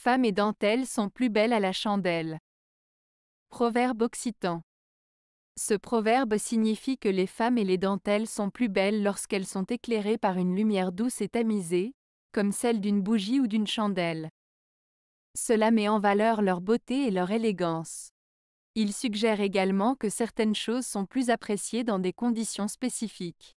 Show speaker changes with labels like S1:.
S1: Femmes et dentelles sont plus belles à la chandelle. Proverbe occitan. Ce proverbe signifie que les femmes et les dentelles sont plus belles lorsqu'elles sont éclairées par une lumière douce et tamisée, comme celle d'une bougie ou d'une chandelle. Cela met en valeur leur beauté et leur élégance. Il suggère également que certaines choses sont plus appréciées dans des conditions spécifiques.